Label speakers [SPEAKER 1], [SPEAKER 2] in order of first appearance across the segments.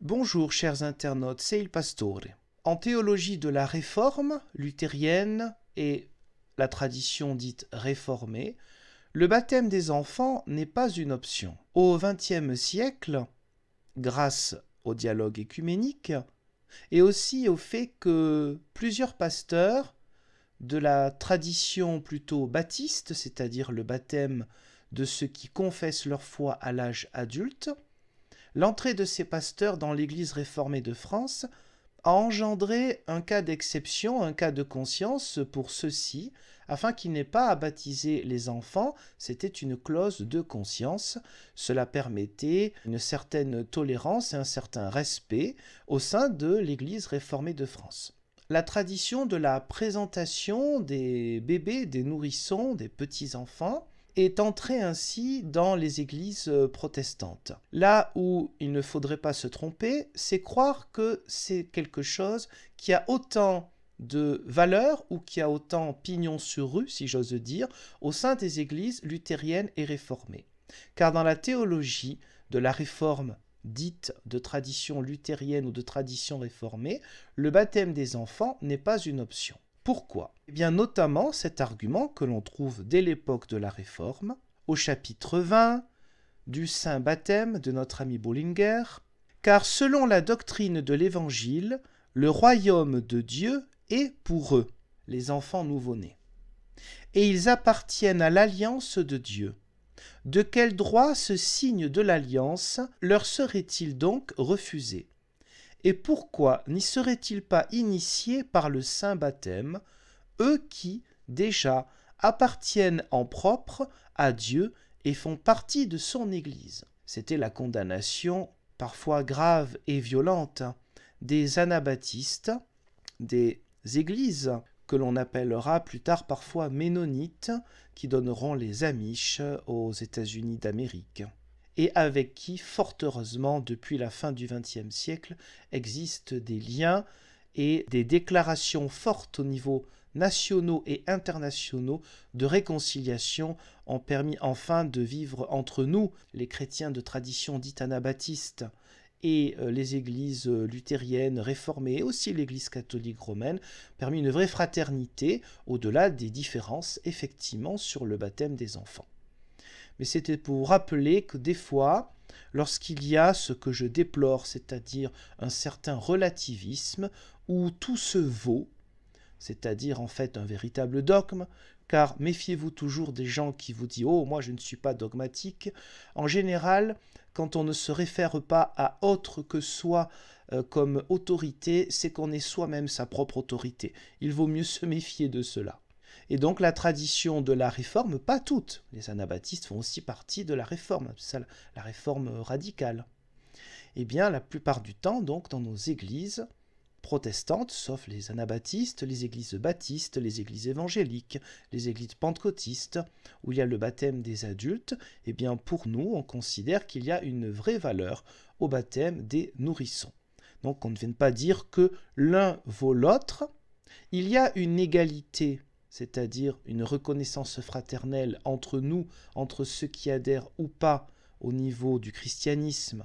[SPEAKER 1] Bonjour chers internautes, c'est Il Pastore. En théologie de la réforme luthérienne et la tradition dite réformée, le baptême des enfants n'est pas une option. Au XXe siècle, grâce au dialogue écuménique et aussi au fait que plusieurs pasteurs de la tradition plutôt baptiste, c'est-à-dire le baptême de ceux qui confessent leur foi à l'âge adulte, l'entrée de ces pasteurs dans l'Église réformée de France a engendré un cas d'exception, un cas de conscience pour ceux-ci, afin qu'ils n'aient pas à baptiser les enfants, c'était une clause de conscience. Cela permettait une certaine tolérance et un certain respect au sein de l'Église réformée de France. La tradition de la présentation des bébés, des nourrissons, des petits-enfants, est entré ainsi dans les églises euh, protestantes. Là où il ne faudrait pas se tromper, c'est croire que c'est quelque chose qui a autant de valeur ou qui a autant pignon sur rue, si j'ose dire, au sein des églises luthériennes et réformées. Car dans la théologie de la réforme dite de tradition luthérienne ou de tradition réformée, le baptême des enfants n'est pas une option. Pourquoi Eh bien notamment cet argument que l'on trouve dès l'époque de la Réforme, au chapitre 20 du Saint Baptême de notre ami Bollinger, car selon la doctrine de l'Évangile, le royaume de Dieu est pour eux, les enfants nouveau-nés. Et ils appartiennent à l'alliance de Dieu. De quel droit ce signe de l'alliance leur serait-il donc refusé et pourquoi n'y seraient-ils pas initiés par le saint baptême, eux qui, déjà, appartiennent en propre à Dieu et font partie de son Église C'était la condamnation, parfois grave et violente, des anabaptistes, des églises que l'on appellera plus tard parfois Mennonites, qui donneront les Amish aux États-Unis d'Amérique et avec qui, fort heureusement, depuis la fin du XXe siècle, existent des liens et des déclarations fortes au niveau nationaux et internationaux de réconciliation ont permis enfin de vivre entre nous, les chrétiens de tradition dite anabaptiste et euh, les églises euh, luthériennes réformées et aussi l'église catholique romaine, permis une vraie fraternité au-delà des différences effectivement sur le baptême des enfants mais c'était pour vous rappeler que des fois, lorsqu'il y a ce que je déplore, c'est-à-dire un certain relativisme où tout se vaut, c'est-à-dire en fait un véritable dogme, car méfiez-vous toujours des gens qui vous disent ⁇ Oh, moi je ne suis pas dogmatique ⁇ En général, quand on ne se réfère pas à autre que soi euh, comme autorité, c'est qu'on est soi-même sa propre autorité. Il vaut mieux se méfier de cela. Et donc la tradition de la réforme, pas toutes, les anabaptistes font aussi partie de la réforme, ça, la réforme radicale. Eh bien, la plupart du temps, donc, dans nos églises protestantes, sauf les anabaptistes, les églises baptistes, les églises évangéliques, les églises pentecôtistes, où il y a le baptême des adultes, eh bien, pour nous, on considère qu'il y a une vraie valeur au baptême des nourrissons. Donc on ne vient pas dire que l'un vaut l'autre. Il y a une égalité c'est-à-dire une reconnaissance fraternelle entre nous, entre ceux qui adhèrent ou pas au niveau du christianisme,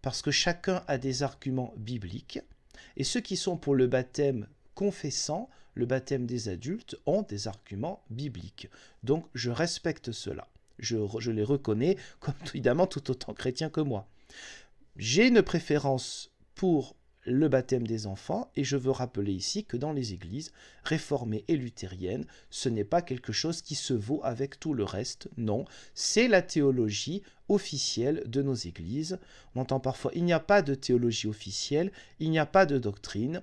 [SPEAKER 1] parce que chacun a des arguments bibliques, et ceux qui sont pour le baptême confessant, le baptême des adultes, ont des arguments bibliques. Donc je respecte cela. Je, les reconnais comme évidemment tout autant chrétiens que moi. J'ai une préférence pour le baptême des enfants, et je veux rappeler ici que dans les églises réformées et luthériennes, ce n'est pas quelque chose qui se vaut avec tout le reste, non, c'est la théologie officielle de nos églises. On entend parfois il n'y a pas de théologie officielle, il n'y a pas de doctrine.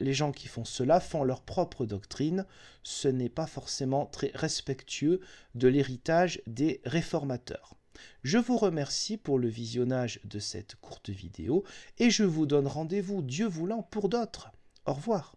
[SPEAKER 1] les gens qui font cela font leur propre doctrine, ce n'est pas forcément très respectueux de l'héritage des réformateurs. Je vous remercie pour le visionnage de cette courte vidéo et je vous donne rendez-vous, Dieu voulant, pour d'autres. Au revoir.